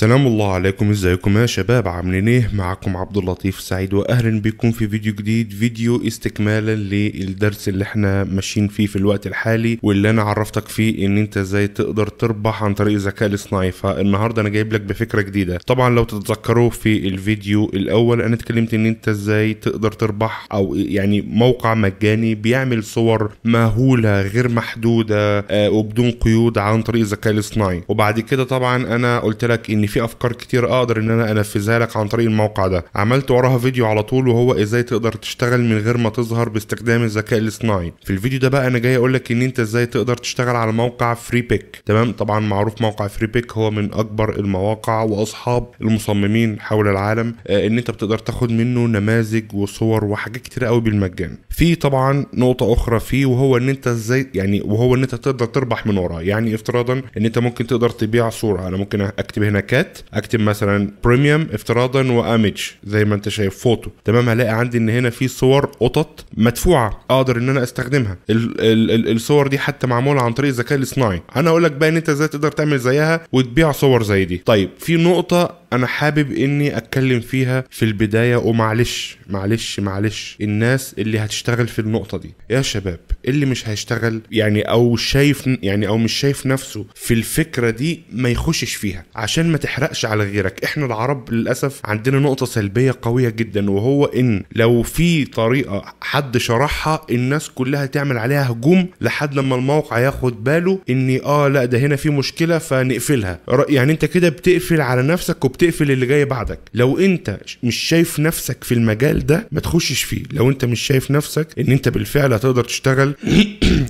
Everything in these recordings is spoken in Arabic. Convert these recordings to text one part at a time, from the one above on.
سلام الله عليكم ازيكم يا شباب عاملين ايه معكم عبد اللطيف سعيد واهلا بكم في فيديو جديد فيديو استكمالا للدرس اللي احنا ماشيين فيه في الوقت الحالي واللي انا عرفتك فيه ان انت ازاي تقدر تربح عن طريق الذكاء الاصطناعي فالنهارده انا جايب لك بفكره جديده طبعا لو تتذكروا في الفيديو الاول انا اتكلمت ان انت ازاي تقدر تربح او يعني موقع مجاني بيعمل صور مهوله غير محدوده آه، وبدون قيود عن طريق الذكاء الاصطناعي وبعد كده طبعا انا قلت لك ان في افكار كتير اقدر ان انا انفذها لك عن طريق الموقع ده عملت وراها فيديو على طول وهو ازاي تقدر تشتغل من غير ما تظهر باستخدام الذكاء الاصطناعي في الفيديو ده بقى انا جاي اقول لك ان انت ازاي تقدر تشتغل على موقع فري بيك تمام طبعا معروف موقع فري بيك هو من اكبر المواقع واصحاب المصممين حول العالم آه، ان انت بتقدر تاخد منه نماذج وصور وحاجات كتير قوي بالمجان في طبعا نقطه اخرى فيه وهو ان انت ازاي يعني وهو ان انت تقدر تربح من وراه يعني افتراضا ان انت ممكن تقدر تبيع صوره انا ممكن اكتب هنا كات الفيديوهات اكتب مثلا بريميوم افتراضا وامج زي ما انت شايف فوتو تمام هلاقي عندي ان هنا في صور قطط مدفوعه اقدر ان انا استخدمها ال ال ال الصور دي حتى معموله عن طريق الذكاء الاصطناعي انا اقول لك بقى ان انت ازاي تقدر تعمل زيها وتبيع صور زي دي طيب في نقطه انا حابب اني اتكلم فيها في البدايه ومعلش معلش معلش الناس اللي هتشتغل في النقطه دي يا شباب اللي مش هيشتغل يعني او شايف يعني او مش شايف نفسه في الفكره دي ما يخشش فيها عشان ما تحرقش على غيرك احنا العرب للاسف عندنا نقطه سلبيه قويه جدا وهو ان لو في طريقه حد شرحها الناس كلها تعمل عليها هجوم لحد لما الموقع ياخد باله ان اه لا ده هنا في مشكله فنقفلها يعني انت كده بتقفل على نفسك وب وبتقفل اللي جاي بعدك لو انت مش شايف نفسك في المجال ده ما تخشش فيه لو انت مش شايف نفسك ان انت بالفعل هتقدر تشتغل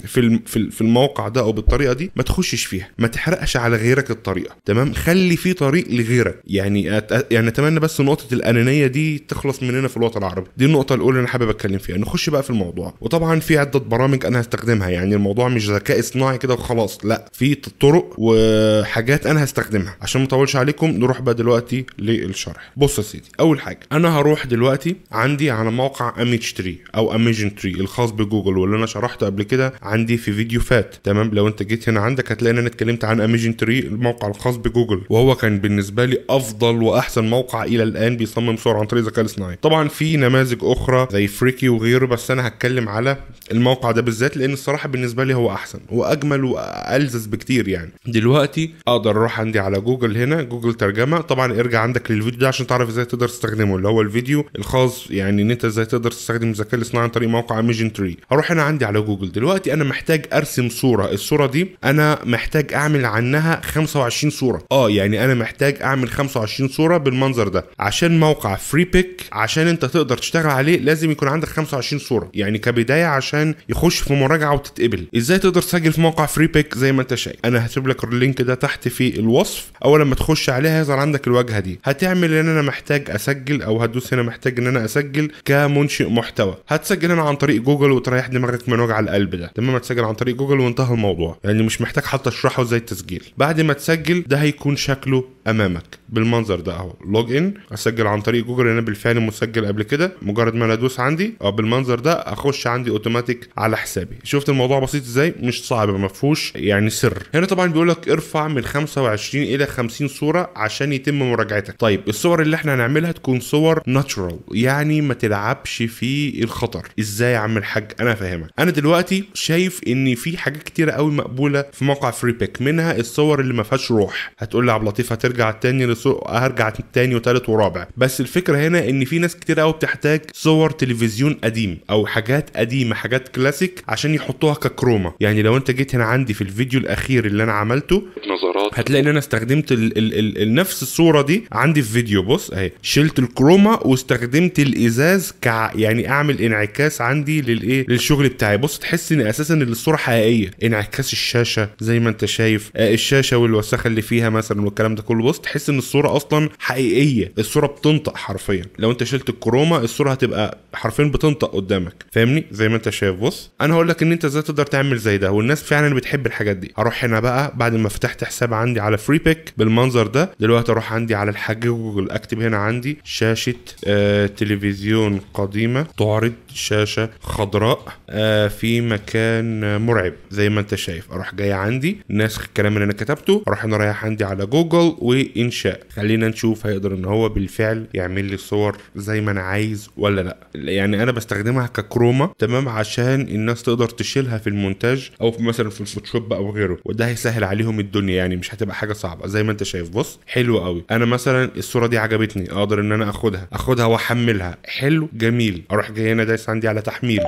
في في الموقع ده او بالطريقه دي ما تخشش فيها ما تحرقش على غيرك الطريقه تمام خلي في طريق لغيرك يعني يعني اتمنى بس نقطه الانانيه دي تخلص مننا في الوطن العربي دي النقطه الاولى اللي انا حابب اتكلم فيها نخش بقى في الموضوع وطبعا في عده برامج انا هستخدمها يعني الموضوع مش ذكاء اصطناعي كده وخلاص لا في طرق وحاجات انا هستخدمها عشان ما اطولش عليكم نروح بقى دلوقتي دلوقتي للشرح بص يا سيدي اول حاجه انا هروح دلوقتي عندي على موقع اميج تري او اميجن تري الخاص بجوجل واللي انا شرحته قبل كده عندي في فيديو فات تمام لو انت جيت هنا عندك هتلاقي ان انا اتكلمت عن اميجن تري الموقع الخاص بجوجل وهو كان بالنسبه لي افضل واحسن موقع الى الان بيصمم صور عن طريق الذكاء الاصطناعي طبعا في نماذج اخرى زي فريكي وغيره بس انا هتكلم على الموقع ده بالذات لان الصراحه بالنسبه لي هو احسن واجمل والزز بكتير يعني دلوقتي اقدر اروح عندي على جوجل هنا جوجل ترجمه طبعا يعني ارجع عندك للفيديو ده عشان تعرف ازاي تقدر تستخدمه اللي هو الفيديو الخاص يعني ان انت ازاي تقدر تستخدم الذكاء الاصطناعي عن طريق موقع ايميجن تري هروح انا عندي على جوجل دلوقتي انا محتاج ارسم صوره الصوره دي انا محتاج اعمل عنها 25 صوره اه يعني انا محتاج اعمل 25 صوره بالمنظر ده عشان موقع فري بيك عشان انت تقدر تشتغل عليه لازم يكون عندك 25 صوره يعني كبدايه عشان يخش في مراجعه وتتقبل ازاي تقدر تسجل في موقع فري بيك زي ما انت شايف انا هسيب لك اللينك ده تحت في الوصف اول لما تخش عليه هيظهر عندك الوقت. الواجهه دي هتعمل ان انا محتاج اسجل او هدوس هنا محتاج ان انا اسجل كمنشئ محتوى هتسجل هنا عن طريق جوجل وتريح دماغك من وجع القلب ده تمام هتسجل عن طريق جوجل وانتهى الموضوع يعني مش محتاج حتى اشرحه زي التسجيل بعد ما تسجل ده هيكون شكله امامك بالمنظر ده اهو لوج ان اسجل عن طريق جوجل انا بالفعل مسجل قبل كده مجرد ما انا ادوس عندي اه بالمنظر ده اخش عندي اوتوماتيك على حسابي شفت الموضوع بسيط ازاي مش صعب ما فيهوش يعني سر هنا طبعا بيقول لك ارفع من 25 الى 50 صوره عشان يتم ومراجعتك طيب الصور اللي احنا هنعملها تكون صور ناتشورال يعني ما تلعبش في الخطر ازاي يا عم الحاج انا فاهمك انا دلوقتي شايف ان في حاجات كتيره قوي مقبوله في موقع فري بيك منها الصور اللي ما فيهاش روح هتقول لي عبد اللطيف هترجع تاني لصور هرجع تاني وتالت ورابع بس الفكره هنا ان في ناس كتير قوي بتحتاج صور تلفزيون قديم او حاجات قديمه حاجات كلاسيك عشان يحطوها ككروما يعني لو انت جيت هنا عندي في الفيديو الاخير اللي انا عملته نظرات هتلاقي ان انا استخدمت الـ الـ الـ نفس الصور الصوره دي عندي في فيديو بص اهي شلت الكروما واستخدمت الازاز كع يعني اعمل انعكاس عندي للايه للشغل بتاعي بص تحس ان اساسا ان الصوره حقيقيه انعكاس الشاشه زي ما انت شايف آه الشاشه والوساخه اللي فيها مثلا والكلام ده كله بص تحس ان الصوره اصلا حقيقيه الصوره بتنطق حرفيا لو انت شلت الكروما الصوره هتبقى حرفيا بتنطق قدامك فاهمني زي ما انت شايف بص انا هقول لك ان انت ازاي تقدر تعمل زي ده والناس فعلا بتحب الحاجات دي هروح هنا بقى بعد ما فتحت حساب عندي على فري بيك بالمنظر ده دلوقتي اروح عندي على الحاجة جوجل اكتب هنا عندي شاشه آه، تلفزيون قديمه تعرض شاشه خضراء آه، في مكان مرعب زي ما انت شايف اروح جاي عندي ناسخ الكلام اللي انا كتبته اروح انا رايح عندي على جوجل وانشاء خلينا نشوف هيقدر ان هو بالفعل يعمل لي صور زي ما انا عايز ولا لا يعني انا بستخدمها ككروما تمام عشان الناس تقدر تشيلها في المونتاج او في مثلا في الفوتوشوب او غيره وده هيسهل عليهم الدنيا يعني مش هتبقى حاجه صعبه زي ما انت شايف بص حلو قوي انا مثلا الصوره دي عجبتني اقدر ان انا اخدها اخدها واحملها حلو جميل اروح جاي هنا دايس عندي على تحميل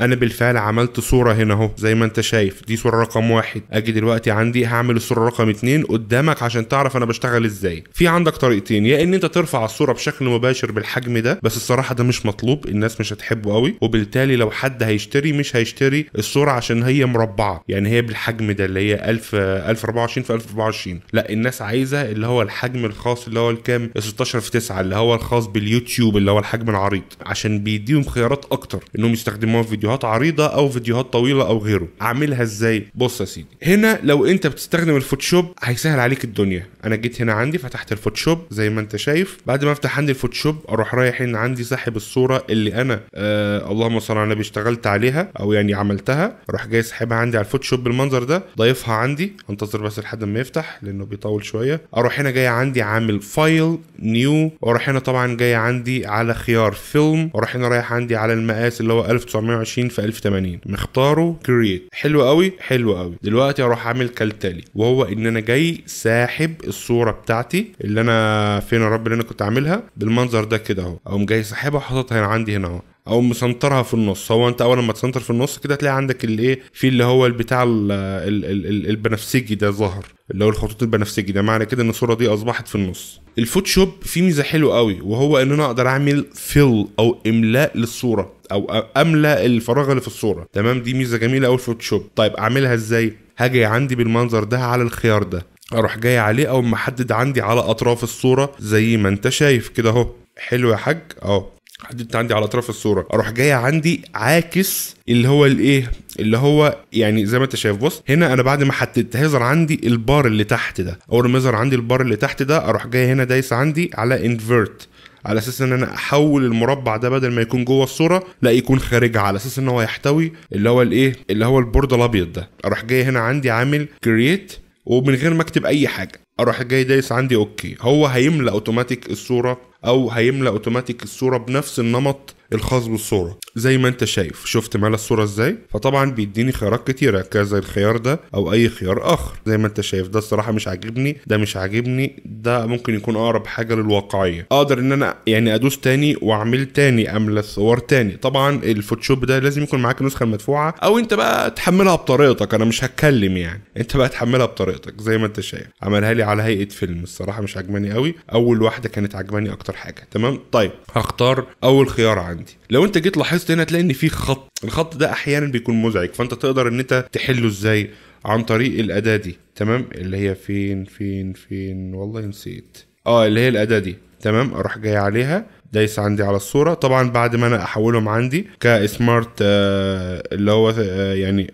انا بالفعل عملت صوره هنا اهو زي ما انت شايف دي صوره رقم واحد اجي دلوقتي عندي هعمل الصوره رقم اتنين قدامك عشان تعرف انا بشتغل ازاي في عندك طريقتين يا ان انت ترفع الصوره بشكل مباشر بالحجم ده بس الصراحه ده مش مطلوب الناس مش هتحبه قوي وبالتالي لو حد هيشتري مش هيشتري الصوره عشان هي مربعه يعني هي بالحجم ده اللي هي 1000 1024 في 1024 لا الناس عايزه اللي هو الحجم الخاص اللي هو الكام 16 في 9 اللي هو الخاص باليوتيوب اللي هو الحجم العريض عشان بيديهم خيارات اكتر انهم يستخدموها في فيديوهات فيديوهات عريضه او فيديوهات طويله او غيره اعملها ازاي بص يا سيدي هنا لو انت بتستخدم الفوتوشوب هيسهل عليك الدنيا انا جيت هنا عندي فتحت الفوتوشوب زي ما انت شايف بعد ما افتح عندي الفوتوشوب اروح رايح هنا عندي ساحب الصوره اللي انا آه اللهم صل على النبي اشتغلت عليها او يعني عملتها اروح جاي ساحبها عندي على الفوتوشوب بالمنظر ده ضايفها عندي انتظر بس لحد ما يفتح لانه بيطول شويه اروح هنا جاي عندي عامل فايل نيو واروح هنا طبعا جاي عندي على خيار فيلم واروح هنا رايح عندي على المقاس اللي هو 1920 20 في 1080 مختاره كرييت حلو قوي حلو قوي دلوقتي هروح اعمل كالتالي وهو ان انا جاي ساحب الصوره بتاعتي اللي انا فين يا رب اللي انا كنت عاملها بالمنظر ده كده اهو اقوم جاي ساحبها هنا عندي هنا اهو او مسنطرها في النص هو انت اول ما تسنطر في النص كده هتلاقي عندك الايه في اللي هو البتاع الـ الـ الـ البنفسجي ده ظهر اللي هو الخطوط البنفسجي ده معنى كده ان الصوره دي اصبحت في النص الفوتوشوب فيه ميزه حلوه قوي وهو ان انا اقدر اعمل فيل او املاء للصوره او املى الفراغ اللي في الصوره تمام دي ميزه جميله قوي فوتوشوب طيب اعملها ازاي هاجي عندي بالمنظر ده على الخيار ده اروح جاي عليه او محدد عندي على اطراف الصوره زي ما انت شايف كده اهو حلو يا حاج اهو حددت عندي على اطراف الصوره اروح جاي عندي عاكس اللي هو الايه اللي هو يعني زي ما انت شايف بص هنا انا بعد ما حددت هيظهر عندي البار اللي تحت ده اول ما يظهر عندي البار اللي تحت ده اروح جاي هنا دايس عندي على انفيرت على اساس ان انا احول المربع ده بدل ما يكون جوه الصوره لا يكون خارجها على اساس ان هو يحتوي اللي هو الايه اللي هو البورد الابيض ده اروح جاي هنا عندي عامل كرييت ومن غير ما اكتب اي حاجه اروح جاي دايس عندي اوكي هو هيملى اوتوماتيك الصوره او هيملى اوتوماتيك الصوره بنفس النمط الخاص بالصوره زي ما انت شايف شفت مال الصوره ازاي فطبعا بيديني خيارات كتيره كذا الخيار ده او اي خيار اخر زي ما انت شايف ده الصراحه مش عاجبني ده مش عاجبني ده ممكن يكون اقرب حاجه للواقعيه اقدر ان انا يعني ادوس تاني واعمل تاني املى الصور تاني طبعا الفوتوشوب ده لازم يكون معاك النسخه المدفوعه او انت بقى تحملها بطريقتك انا مش هتكلم يعني انت بقى تحملها بطريقتك زي ما انت شايف عملها لي على هيئه فيلم الصراحه مش عجباني قوي اول واحده كانت عجباني اكتر حاجه تمام طيب هختار اول خيار عندي لو انت جيت لاحظت لاحظت هنا تلاقي ان في خط الخط ده احيانا بيكون مزعج فانت تقدر ان انت تحله ازاي عن طريق الاداه دي تمام اللي هي فين فين فين والله نسيت اه اللي هي الاداه دي تمام اروح جاي عليها دايس عندي على الصوره طبعا بعد ما انا احولهم عندي كسمارت آه اللي هو آه يعني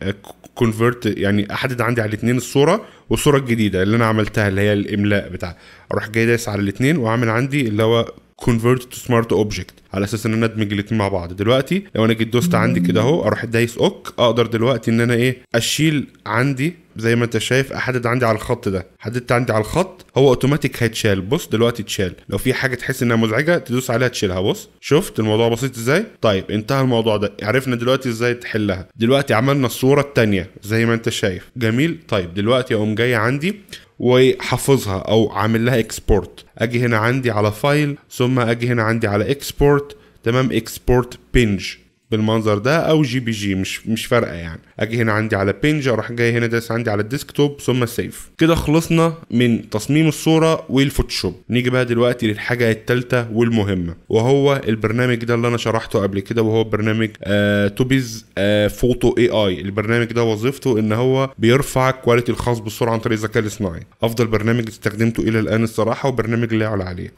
كونفرت آه، يعني احدد عندي على الاثنين الصوره والصوره الجديده اللي انا عملتها اللي هي الاملاء بتاع اروح جاي دايس على الاثنين واعمل عندي اللي هو convert تو سمارت اوبجكت على اساس ان انا ادمج الاثنين مع بعض دلوقتي لو انا جيت دوست عندي كده اهو اروح دايس اوك اقدر دلوقتي ان انا ايه اشيل عندي زي ما انت شايف احدد عندي على الخط ده حددت عندي على الخط هو اوتوماتيك هيتشال بص دلوقتي اتشال لو في حاجه تحس انها مزعجه تدوس عليها تشيلها بص شفت الموضوع بسيط ازاي طيب انتهى الموضوع ده عرفنا دلوقتي ازاي تحلها دلوقتي عملنا الصوره الثانيه زي ما انت شايف جميل طيب دلوقتي اقوم جاي عندي وحافظها او عامل لها اكسبورت اجي هنا عندي على فايل ثم اجي هنا عندي على اكسبورت تمام اكسبورت بينج بالمنظر ده او جي بي جي مش مش فارقه يعني اجي هنا عندي على بينج اروح جاي هنا داس عندي على الديسكتوب ثم سيف كده خلصنا من تصميم الصوره والفوتوشوب نيجي بقى دلوقتي للحاجه الثالثه والمهمه وهو البرنامج ده اللي انا شرحته قبل كده وهو برنامج آه توبيز آه فوتو اي اي البرنامج ده وظيفته ان هو بيرفع كواليتي الخاص بالصوره عن طريق الذكاء الاصطناعي افضل برنامج استخدمته الى الان الصراحه وبرنامج لا يعلى عليه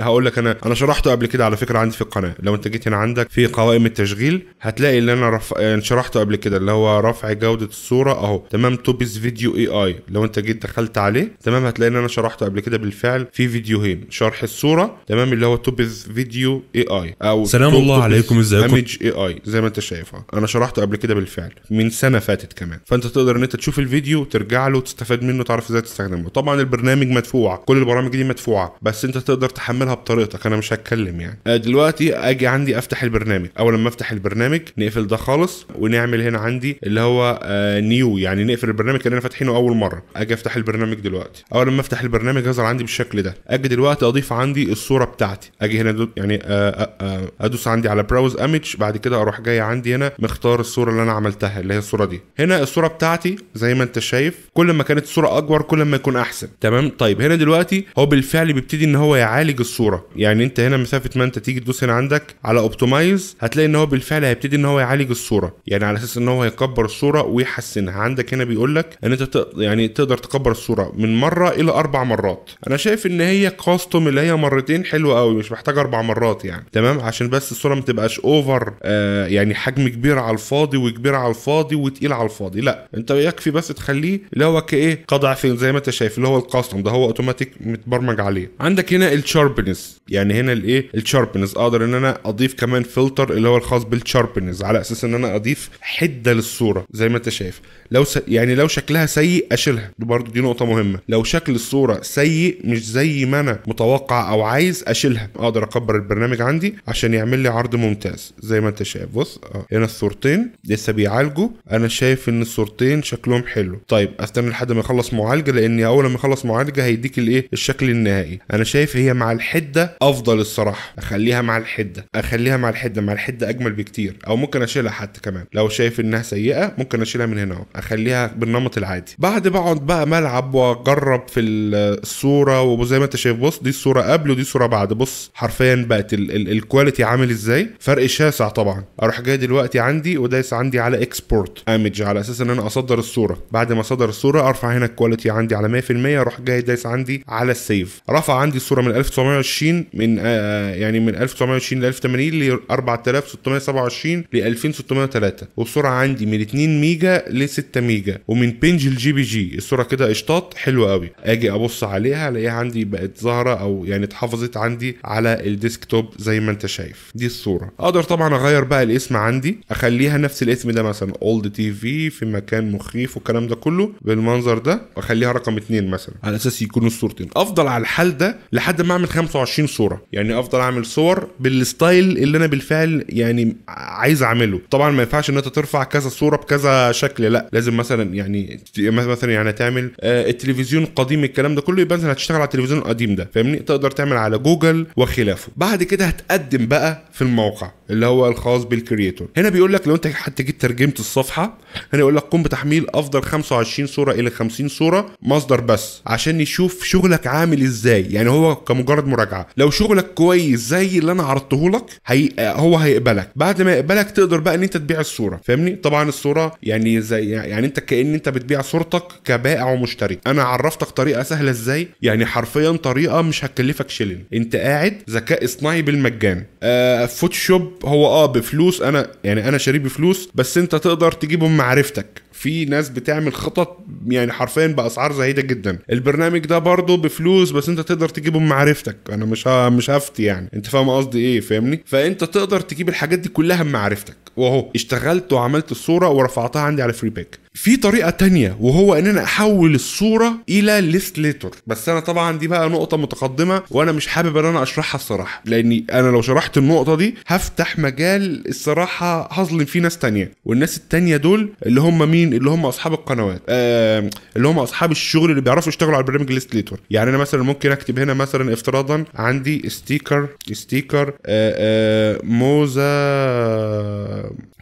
هقول لك انا انا شرحته قبل كده على فكره عندي في القناه لو انت جيت هنا عندك في قوائم التشغيل التشغيل هتلاقي اللي انا رف... يعني آه، شرحته قبل كده اللي هو رفع جوده الصوره اهو تمام توبز فيديو اي اي لو انت جيت دخلت عليه تمام هتلاقي ان انا شرحته قبل كده بالفعل في فيديوهين شرح الصوره تمام اللي هو توبز فيديو اي اي او سلام الله عليكم ازيكم ايمج اي اي زي ما انت شايفها انا شرحته قبل كده بالفعل من سنه فاتت كمان فانت تقدر ان انت تشوف الفيديو وترجع له وتستفاد منه تعرف ازاي تستخدمه طبعا البرنامج مدفوع كل البرامج دي مدفوعه بس انت تقدر تحملها بطريقتك انا مش هتكلم يعني آه، دلوقتي اجي عندي افتح البرنامج اول لما افتح البرنامج نقفل ده خالص ونعمل هنا عندي اللي هو آه نيو يعني نقفل البرنامج كاننا فاتحينه اول مره اجي افتح البرنامج دلوقتي اول ما افتح البرنامج هيظهر عندي بالشكل ده اجي دلوقتي اضيف عندي الصوره بتاعتي اجي هنا يعني آه،, آه آه ادوس عندي على براوز ايمج بعد كده اروح جاي عندي هنا مختار الصوره اللي انا عملتها اللي هي الصوره دي هنا الصوره بتاعتي زي ما انت شايف كل ما كانت الصوره اكبر كل ما يكون احسن تمام طيب هنا دلوقتي هو بالفعل بيبتدي ان هو يعالج الصوره يعني انت هنا مسافه ما انت تيجي تدوس هنا عندك على اوبتمايز هتلاقي ان هو بالفعل هيبتدي ان هو يعالج الصوره يعني على اساس ان هو هيكبر الصوره ويحسنها عندك هنا بيقول لك ان انت يعني تقدر تكبر الصوره من مره الى اربع مرات انا شايف ان هي كاستم اللي هي مرتين حلوه قوي مش محتاج اربع مرات يعني تمام عشان بس الصوره ما تبقاش اوفر آه يعني حجم كبير على الفاضي وكبير على الفاضي وتقيل على الفاضي لا انت يكفي بس تخليه اللي هو كايه كضعفين زي ما انت شايف اللي هو الكاستم ده هو اوتوماتيك متبرمج عليه عندك هنا الشاربنس يعني هنا الايه الشاربنس اقدر ان انا اضيف كمان فلتر اللي هو الخاص بالشاربنز على اساس ان انا اضيف حده للصوره زي ما انت شايف لو س... يعني لو شكلها سيء اشيلها برضو دي نقطه مهمه لو شكل الصوره سيء مش زي ما انا متوقع او عايز اشيلها اقدر اكبر البرنامج عندي عشان يعمل لي عرض ممتاز زي ما انت شايف بص اه هنا الصورتين لسه بيعالجوا انا شايف ان الصورتين شكلهم حلو طيب استنى لحد ما يخلص معالجه لان اول ما يخلص معالجه هيديك الايه الشكل النهائي انا شايف هي مع الحده افضل الصراحه اخليها مع الحده اخليها مع الحده مع الحده اجمل بكتير او ممكن اشيلها حتى كمان لو شايف انها سيئه ممكن اشيلها من هنا اخليها بالنمط العادي بعد بقعد بقى ملعب واجرب في الصوره وزي ما انت شايف بص دي الصوره قبل ودي الصوره بعد بص حرفيا بقت الكواليتي عامل ازاي فرق شاسع طبعا اروح جاي دلوقتي عندي ودايس عندي على اكسبورت ايمج على اساس ان انا اصدر الصوره بعد ما اصدر الصوره ارفع هنا الكواليتي عندي على 100% اروح جاي دايس عندي على السيف رفع عندي الصوره من 1920 من آه يعني من 1920 ل 1080 ل 4600 27 ل 2603 والسرعه عندي من 2 ميجا ل 6 ميجا ومن بنج الجي بي جي الصوره كده اشطاط حلوه قوي اجي ابص عليها الاقيها عندي بقت ظاهره او يعني اتحفظت عندي على الديسكتوب زي ما انت شايف دي الصوره اقدر طبعا اغير بقى الاسم عندي اخليها نفس الاسم ده مثلا اولد تي في في مكان مخيف والكلام ده كله بالمنظر ده واخليها رقم 2 مثلا على اساس يكونوا الصورتين افضل على الحال ده لحد ما اعمل 25 صوره يعني افضل اعمل صور بالستايل اللي انا بالفعل يعني عايز اعمله طبعا ما ينفعش ان انت ترفع كذا صوره بكذا شكل لا لازم مثلا يعني مثلا يعني هتعمل آه التلفزيون القديم الكلام ده كله يبقى انت هتشتغل على التلفزيون القديم ده فاهمني تقدر تعمل على جوجل وخلافه بعد كده هتقدم بقى في الموقع اللي هو الخاص بالكرييتور هنا بيقول لك لو انت حتى جيت ترجمت الصفحه هنا يقول لك قم بتحميل افضل 25 صوره الى 50 صوره مصدر بس عشان يشوف شغلك عامل ازاي يعني هو كمجرد مراجعه لو شغلك كويس زي اللي انا عرضته لك هي... هو هيقبلك بعد ما يقبلك تقدر بقى ان انت تبيع الصوره فاهمني طبعا الصوره يعني زي يعني انت كان انت بتبيع صورتك كبائع ومشتري انا عرفتك طريقه سهله ازاي يعني حرفيا طريقه مش هتكلفك شيلين انت قاعد ذكاء اصطناعي بالمجان آه فوتوشوب هو اه بفلوس انا يعني انا شاريه بفلوس بس انت تقدر تجيبهم معرفتك في ناس بتعمل خطط يعني حرفيا باسعار زهيده جدا البرنامج ده برضه بفلوس بس انت تقدر تجيبهم معرفتك انا مش ها مش هفتي يعني انت فاهم قصدي ايه فاهمني فانت تقدر تجيب الحاجات دي كلها بمعرفتك وأهو اشتغلت وعملت الصوره ورفعتها عندي على فري بيك في طريقه تانية وهو ان انا احول الصوره الى ليست ليتر بس انا طبعا دي بقى نقطه متقدمه وانا مش حابب ان انا اشرحها الصراحه لاني انا لو شرحت النقطه دي هفتح مجال الصراحه هظلم فيه ناس تانية والناس التانية دول اللي هم مين اللي هم اصحاب القنوات اللي هم اصحاب الشغل اللي بيعرفوا يشتغلوا على البرنامج ليتر يعني انا مثلا ممكن اكتب هنا مثلا افتراضا عندي ستيكر ستيكر آه، آه، موزه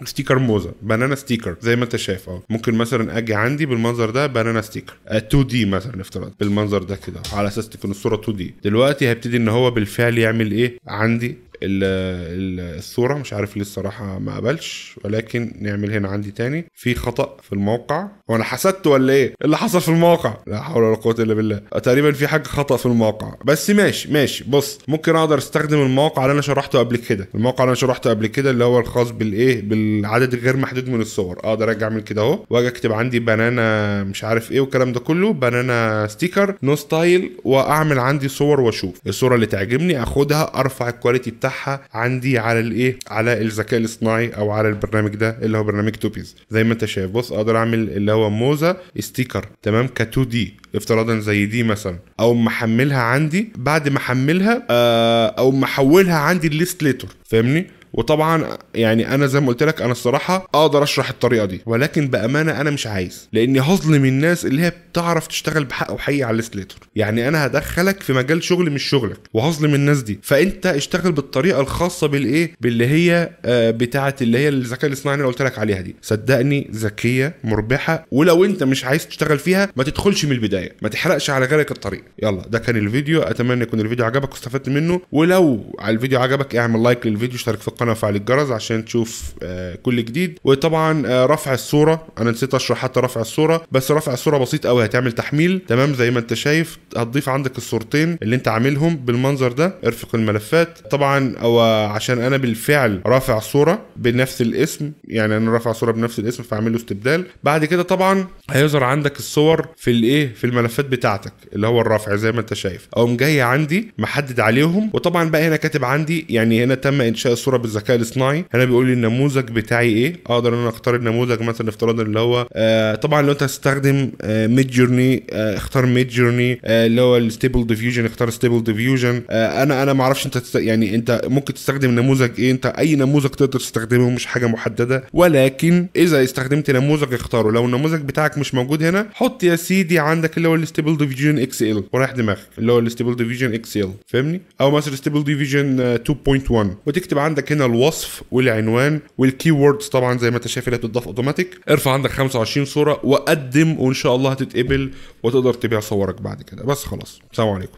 ستيكر موزه بنانا ستيكر زي ما انت شايف اه ممكن مثلا اجي عندي بالمنظر ده بنانا ستيكر 2 آه، دي مثلا نفترض بالمنظر ده كده على اساس تكون الصوره 2 دي دلوقتي هيبتدي ان هو بالفعل يعمل ايه عندي الصوره مش عارف ليه الصراحه ما قبلش ولكن نعمل هنا عندي تاني في خطا في الموقع وانا حسدت ولا إيه؟, ايه اللي حصل في الموقع لا حول ولا قوه الا بالله تقريبا في حاجه خطا في الموقع بس ماشي ماشي بص ممكن اقدر استخدم الموقع اللي انا شرحته قبل كده الموقع اللي انا شرحته قبل كده اللي هو الخاص بالايه بالعدد الغير محدود من الصور اقدر ارجع اعمل كده اهو واجي اكتب عندي بنانا مش عارف ايه والكلام ده كله بنانا ستيكر نو ستايل واعمل عندي صور واشوف الصوره اللي تعجبني اخدها ارفع الكواليتي بتاعها بتاعها عندي على الايه على الذكاء الاصطناعي او على البرنامج ده اللي هو برنامج توبيز زي ما انت شايف بص اقدر اعمل اللي هو موزه ستيكر تمام ك 2 دي افتراضا زي دي مثلا او محملها عندي بعد ما احملها آه، او محولها عندي الليست ليتر فاهمني وطبعا يعني انا زي ما قلت لك انا الصراحه اقدر اشرح الطريقه دي ولكن بامانه انا مش عايز لاني هظلم الناس اللي هي بتعرف تشتغل بحق وحقيقي على السليتر يعني انا هدخلك في مجال شغل مش شغلك وهظلم الناس دي فانت اشتغل بالطريقه الخاصه بالايه باللي هي آه بتاعه اللي هي الذكاء الاصطناعي اللي قلت لك عليها دي صدقني ذكيه مربحه ولو انت مش عايز تشتغل فيها ما تدخلش من البدايه ما تحرقش على غيرك الطريق يلا ده كان الفيديو اتمنى يكون الفيديو عجبك واستفدت منه ولو على الفيديو عجبك اعمل لايك للفيديو اشترك في القناه وفعل الجرس عشان تشوف آه، كل جديد وطبعا آه، رفع الصوره انا نسيت اشرح حتى رفع الصوره بس رفع الصوره بسيط قوي هتعمل تحميل تمام زي ما انت شايف هتضيف عندك الصورتين اللي انت عاملهم بالمنظر ده ارفق الملفات طبعا او عشان انا بالفعل رافع صوره بنفس الاسم يعني انا رافع صوره بنفس الاسم فاعمل له استبدال بعد كده طبعا هيظهر عندك الصور في الايه في الملفات بتاعتك اللي هو الرافع زي ما انت شايف اقوم جاي عندي محدد عليهم وطبعا بقى هنا كاتب عندي يعني هنا تم انشاء الصوره بالذكاء الاصطناعي هنا بيقول لي النموذج بتاعي ايه اقدر ان انا اختار النموذج مثلا افتراضا اللي هو آه طبعا لو انت هتستخدم آه ميد جورني آه اختار ميد جورني آه اللي هو الستيبل ديفيوجن اختار ستيبل ديفيوجن آه انا انا ما اعرفش انت يعني انت ممكن تستخدم نموذج ايه انت اي نموذج تقدر تستخدمه مش حاجه محدده ولكن اذا استخدمت نموذج اختاره لو النموذج بتاعك مش موجود هنا حط يا سيدي عندك اللي هو الستيبل ديفيجن اكس ال ورايح دماغك اللي هو الستيبل ديفيجن اكس ال فاهمني او مثلا ستيبل ديفيجن 2.1 وتكتب عندك هنا هنا الوصف والعنوان والكي ووردز طبعا زي ما انت شايف اللي بتضاف اوتوماتيك ارفع عندك 25 صوره وقدم وان شاء الله هتتقبل وتقدر تبيع صورك بعد كده بس خلاص سلام عليكم